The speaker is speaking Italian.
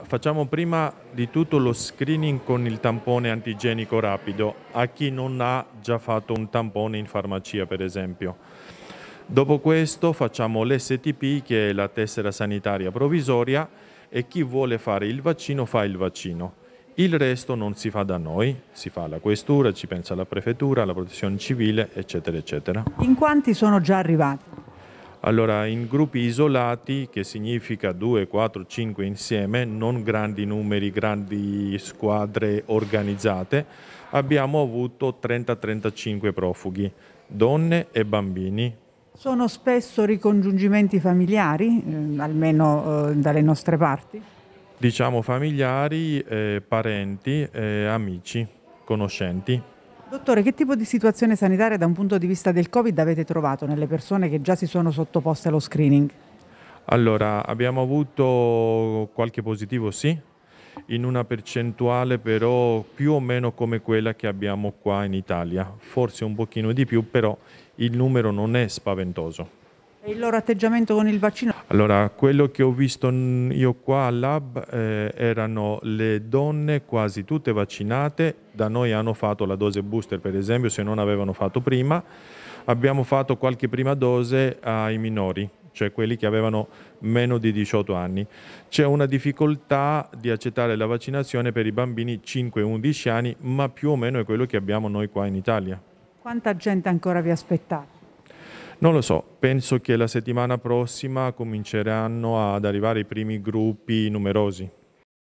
Facciamo prima di tutto lo screening con il tampone antigenico rapido a chi non ha già fatto un tampone in farmacia per esempio. Dopo questo facciamo l'STP che è la tessera sanitaria provvisoria e chi vuole fare il vaccino fa il vaccino. Il resto non si fa da noi, si fa alla questura, ci pensa la prefettura, la protezione civile, eccetera, eccetera. In quanti sono già arrivati? Allora, in gruppi isolati, che significa 2, 4, 5 insieme, non grandi numeri, grandi squadre organizzate, abbiamo avuto 30-35 profughi, donne e bambini. Sono spesso ricongiungimenti familiari, eh, almeno eh, dalle nostre parti? Diciamo familiari, eh, parenti, eh, amici, conoscenti. Dottore, che tipo di situazione sanitaria da un punto di vista del Covid avete trovato nelle persone che già si sono sottoposte allo screening? Allora, abbiamo avuto qualche positivo, sì, in una percentuale però più o meno come quella che abbiamo qua in Italia, forse un pochino di più, però il numero non è spaventoso. E il loro atteggiamento con il vaccino? Allora, quello che ho visto io qua al lab eh, erano le donne quasi tutte vaccinate, da noi hanno fatto la dose booster per esempio se non avevano fatto prima, abbiamo fatto qualche prima dose ai minori, cioè quelli che avevano meno di 18 anni. C'è una difficoltà di accettare la vaccinazione per i bambini 5-11 anni, ma più o meno è quello che abbiamo noi qua in Italia. Quanta gente ancora vi aspettate? Non lo so, penso che la settimana prossima cominceranno ad arrivare i primi gruppi numerosi.